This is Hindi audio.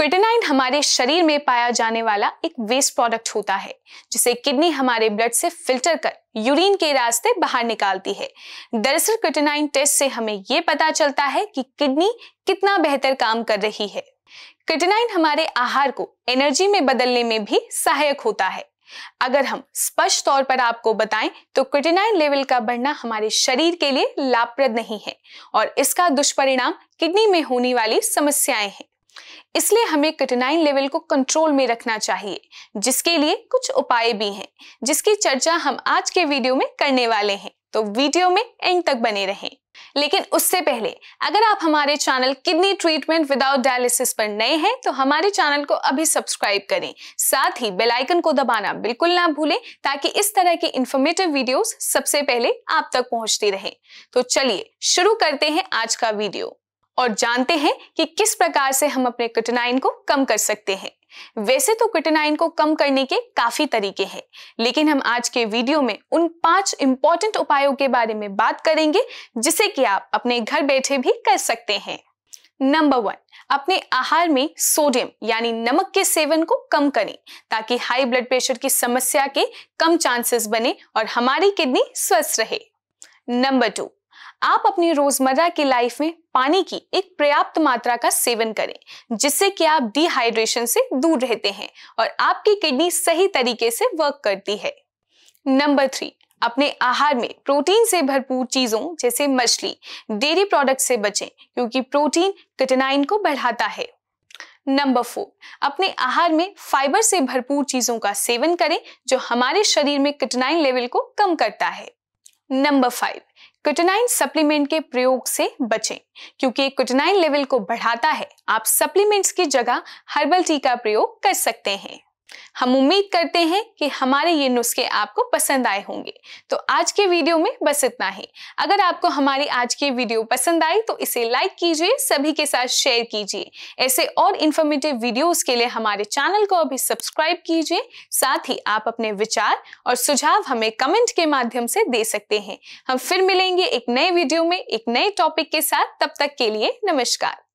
क्विटेनाइन हमारे शरीर में पाया जाने वाला एक वेस्ट प्रोडक्ट होता है जिसे किडनी हमारे ब्लड से फिल्टर कर यूरिन के रास्ते बाहर निकालती है दरअसल क्विटेनाइन टेस्ट से हमें ये पता चलता है कि किडनी कितना बेहतर काम कर रही है क्विटेनाइन हमारे आहार को एनर्जी में बदलने में भी सहायक होता है अगर हम स्पष्ट तौर पर आपको बताएं तो क्विटेनाइन लेवल का बढ़ना हमारे शरीर के लिए लाभप्रद नहीं है और इसका दुष्परिणाम किडनी में होने वाली समस्याएं हैं इसलिए हमें कटिनाइन लेवल को कंट्रोल में रखना चाहिए जिसके लिए कुछ उपाय भी हैं जिसकी चर्चा हम आज के वीडियो में करने वाले हैं तो वीडियो में एंड तक बने रहें लेकिन उससे पहले अगर आप हमारे channel kidney treatment without dialysis पर नए हैं तो हमारे चैनल को अभी सब्सक्राइब करें साथ ही बेल आइकन को दबाना बिल्कुल ना भूलें ताकि इस तरह के इंफॉर्मेटिव वीडियोस सबसे पहले आप तक पहुंचती रहे तो चलिए शुरू करते हैं आज का वीडियो और जानते हैं कि किस प्रकार से हम अपने क्विटनाइन को कम कर सकते हैं वैसे तो क्विटनाइन को कम करने के काफी तरीके हैं लेकिन हम आज के वीडियो में उन पांच इंपॉर्टेंट उपायों के बारे में बात करेंगे जिसे कि आप अपने घर बैठे भी कर सकते हैं नंबर वन अपने आहार में सोडियम यानी नमक के सेवन को कम करें ताकि हाई ब्लड प्रेशर की समस्या के कम चांसेस बने और हमारी किडनी स्वस्थ रहे नंबर टू आप अपनी रोजमर्रा की लाइफ में पानी की एक पर्याप्त मात्रा का सेवन करें जिससे कि आप डिहाइड्रेशन से दूर रहते हैं और आपकी किडनी सही तरीके से वर्क करती है नंबर थ्री अपने आहार में प्रोटीन से भरपूर चीजों जैसे मछली डेयरी प्रोडक्ट से बचें क्योंकि प्रोटीन कटनाइन को बढ़ाता है नंबर फोर अपने आहार में फाइबर से भरपूर चीजों का सेवन करें जो हमारे शरीर में कटनाइन लेवल को कम करता है नंबर फाइव कुटनाइन सप्लीमेंट के प्रयोग से बचें क्योंकि कुटनाइन लेवल को बढ़ाता है आप सप्लीमेंट्स की जगह हर्बल टी का प्रयोग कर सकते हैं हम उम्मीद करते हैं कि हमारे ये नुस्खे आपको पसंद आए होंगे तो आज के वीडियो में बस इतना ही अगर आपको हमारी आज की वीडियो पसंद आई तो इसे लाइक कीजिए सभी के साथ शेयर कीजिए ऐसे और इन्फॉर्मेटिव वीडियोस के लिए हमारे चैनल को अभी सब्सक्राइब कीजिए साथ ही आप अपने विचार और सुझाव हमें कमेंट के माध्यम से दे सकते हैं हम फिर मिलेंगे एक नए वीडियो में एक नए टॉपिक के साथ तब तक के लिए नमस्कार